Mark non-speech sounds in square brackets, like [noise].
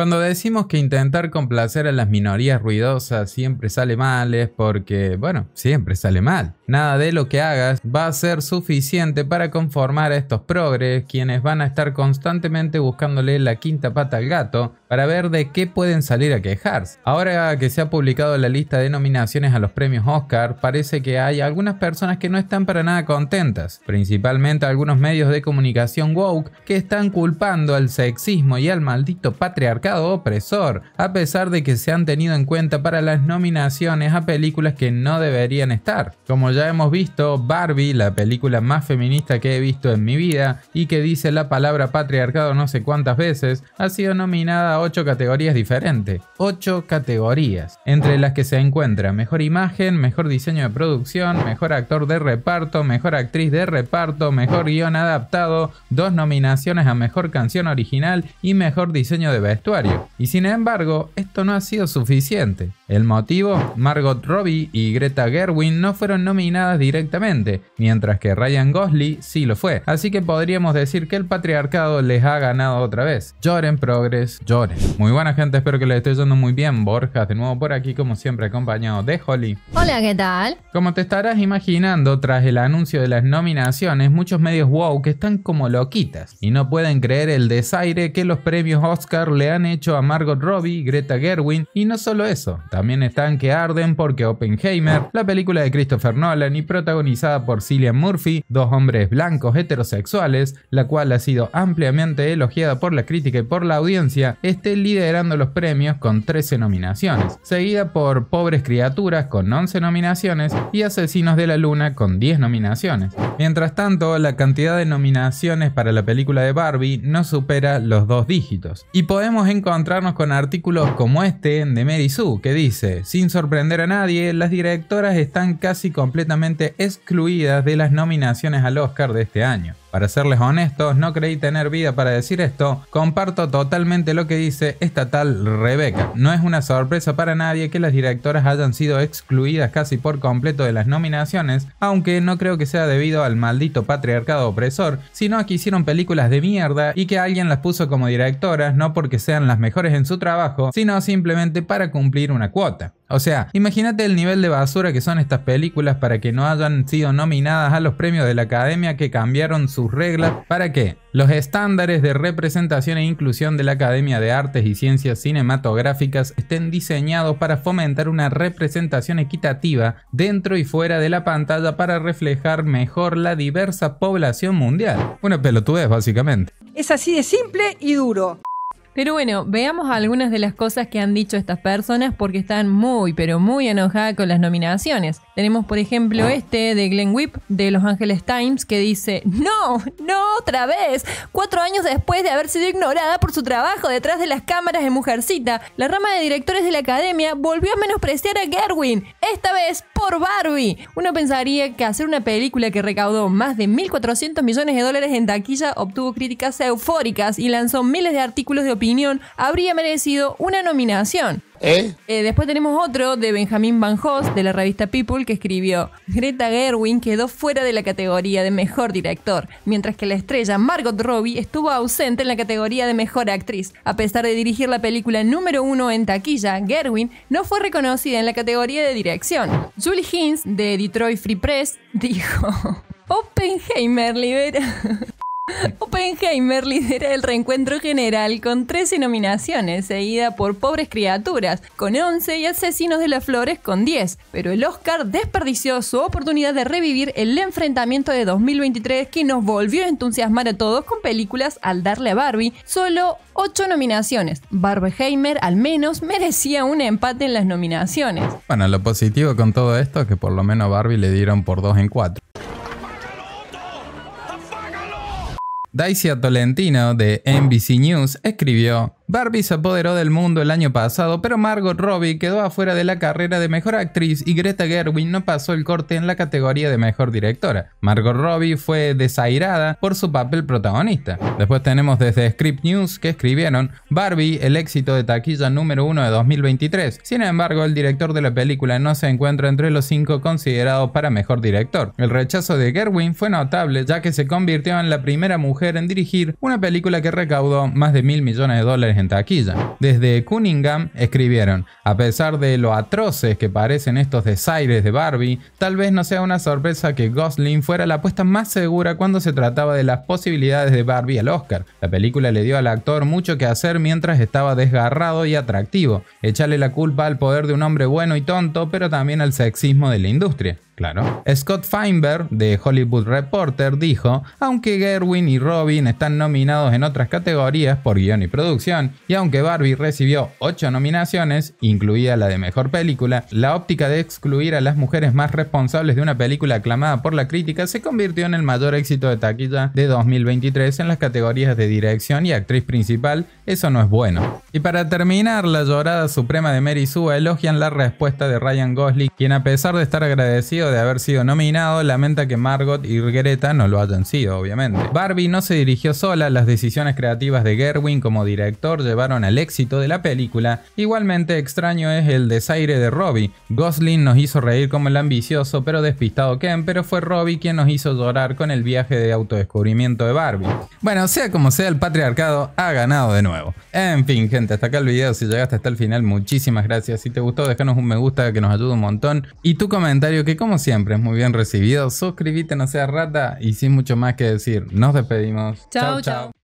Cuando decimos que intentar complacer a las minorías ruidosas siempre sale mal es porque, bueno, siempre sale mal. Nada de lo que hagas va a ser suficiente para conformar a estos progres, quienes van a estar constantemente buscándole la quinta pata al gato para ver de qué pueden salir a quejarse. Ahora que se ha publicado la lista de nominaciones a los premios Oscar, parece que hay algunas personas que no están para nada contentas, principalmente algunos medios de comunicación woke que están culpando al sexismo y al maldito patriarcado opresor, a pesar de que se han tenido en cuenta para las nominaciones a películas que no deberían estar. Como ya hemos visto, Barbie, la película más feminista que he visto en mi vida y que dice la palabra patriarcado no sé cuántas veces, ha sido nominada a 8 categorías diferentes. 8 categorías, entre las que se encuentra mejor imagen, mejor diseño de producción, mejor actor de reparto, mejor actriz de reparto, mejor guión adaptado, dos nominaciones a mejor canción original y mejor diseño de vestuario y sin embargo, esto no ha sido suficiente. El motivo, Margot Robbie y Greta Gerwin no fueron nominadas directamente, mientras que Ryan Gosling sí lo fue. Así que podríamos decir que el patriarcado les ha ganado otra vez. Lloren progres, lloren. Muy buena gente, espero que les esté yendo muy bien. Borjas de nuevo por aquí, como siempre, acompañado de Holly. Hola, ¿qué tal? Como te estarás imaginando, tras el anuncio de las nominaciones, muchos medios wow que están como loquitas y no pueden creer el desaire que los premios Oscar le han hecho a Margot Robbie, Greta Gerwin y no solo eso, también están que arden porque Oppenheimer, la película de Christopher Nolan y protagonizada por Cillian Murphy, dos hombres blancos heterosexuales, la cual ha sido ampliamente elogiada por la crítica y por la audiencia, esté liderando los premios con 13 nominaciones, seguida por Pobres Criaturas con 11 nominaciones y Asesinos de la Luna con 10 nominaciones. Mientras tanto, la cantidad de nominaciones para la película de Barbie no supera los dos dígitos. Y podemos encontrarnos con artículos como este de Mary Sue, que dice, sin sorprender a nadie, las directoras están casi completamente excluidas de las nominaciones al Oscar de este año. Para serles honestos, no creí tener vida para decir esto, comparto totalmente lo que dice esta tal Rebeca. No es una sorpresa para nadie que las directoras hayan sido excluidas casi por completo de las nominaciones, aunque no creo que sea debido al maldito patriarcado opresor, sino a que hicieron películas de mierda y que alguien las puso como directoras no porque sean las mejores en su trabajo, sino simplemente para cumplir una cuota. O sea, imagínate el nivel de basura que son estas películas para que no hayan sido nominadas a los premios de la academia que cambiaron sus reglas para que los estándares de representación e inclusión de la Academia de Artes y Ciencias Cinematográficas estén diseñados para fomentar una representación equitativa dentro y fuera de la pantalla para reflejar mejor la diversa población mundial. Una pelotudez, básicamente. Es así de simple y duro. Pero bueno, veamos algunas de las cosas que han dicho estas personas porque están muy, pero muy enojadas con las nominaciones. Tenemos, por ejemplo, ah. este de Glenn Whip de Los Angeles Times que dice: No, no otra vez. Cuatro años después de haber sido ignorada por su trabajo detrás de las cámaras de Mujercita, la rama de directores de la academia volvió a menospreciar a Gerwin. Esta vez por Barbie. Uno pensaría que hacer una película que recaudó más de 1.400 millones de dólares en taquilla, obtuvo críticas eufóricas y lanzó miles de artículos de opinión, habría merecido una nominación. ¿Eh? Eh, después tenemos otro de Benjamín Van Hoss de la revista People que escribió: Greta Gerwin quedó fuera de la categoría de mejor director, mientras que la estrella Margot Robbie estuvo ausente en la categoría de mejor actriz. A pesar de dirigir la película número uno en taquilla, Gerwin no fue reconocida en la categoría de dirección. Julie Hines de Detroit Free Press [laughs] dijo: Oppenheimer libera. [laughs] Oppenheimer lidera el reencuentro general con 13 nominaciones, seguida por Pobres Criaturas con 11 y Asesinos de las Flores con 10. Pero el Oscar desperdició su oportunidad de revivir el enfrentamiento de 2023 que nos volvió a entusiasmar a todos con películas al darle a Barbie solo 8 nominaciones. Heimer al menos merecía un empate en las nominaciones. Bueno, lo positivo con todo esto es que por lo menos a Barbie le dieron por 2 en 4. Daisy Tolentino de NBC News escribió Barbie se apoderó del mundo el año pasado, pero Margot Robbie quedó afuera de la carrera de mejor actriz y Greta Gerwig no pasó el corte en la categoría de mejor directora. Margot Robbie fue desairada por su papel protagonista. Después tenemos desde Script News que escribieron Barbie, el éxito de taquilla número uno de 2023. Sin embargo, el director de la película no se encuentra entre los cinco considerados para mejor director. El rechazo de Gerwig fue notable ya que se convirtió en la primera mujer en dirigir una película que recaudó más de mil millones de dólares taquilla. Desde Cunningham escribieron, a pesar de lo atroces que parecen estos desaires de Barbie, tal vez no sea una sorpresa que Gosling fuera la apuesta más segura cuando se trataba de las posibilidades de Barbie al Oscar. La película le dio al actor mucho que hacer mientras estaba desgarrado y atractivo, echarle la culpa al poder de un hombre bueno y tonto, pero también al sexismo de la industria. Claro. Scott Feinberg, de Hollywood Reporter, dijo, aunque Gerwin y Robin están nominados en otras categorías por guión y producción, y aunque Barbie recibió 8 nominaciones, incluida la de Mejor Película, la óptica de excluir a las mujeres más responsables de una película aclamada por la crítica se convirtió en el mayor éxito de taquilla de 2023 en las categorías de dirección y actriz principal, eso no es bueno. Y para terminar, la llorada suprema de Mary Sue elogian la respuesta de Ryan Gosling, quien a pesar de estar agradecido de haber sido nominado, lamenta que Margot y Greta no lo hayan sido, obviamente. Barbie no se dirigió sola, las decisiones creativas de Gerwin como director llevaron al éxito de la película. Igualmente extraño es el desaire de Robbie. Gosling nos hizo reír como el ambicioso pero despistado Ken, pero fue Robbie quien nos hizo llorar con el viaje de autodescubrimiento de Barbie. Bueno, sea como sea, el patriarcado ha ganado de nuevo. En fin, gente, hasta acá el video. Si llegaste hasta el final, muchísimas gracias. Si te gustó, déjanos un me gusta que nos ayuda un montón. Y tu comentario que como siempre, es muy bien recibido. Suscríbete, no sea rata y sin mucho más que decir, nos despedimos. Chao, chao.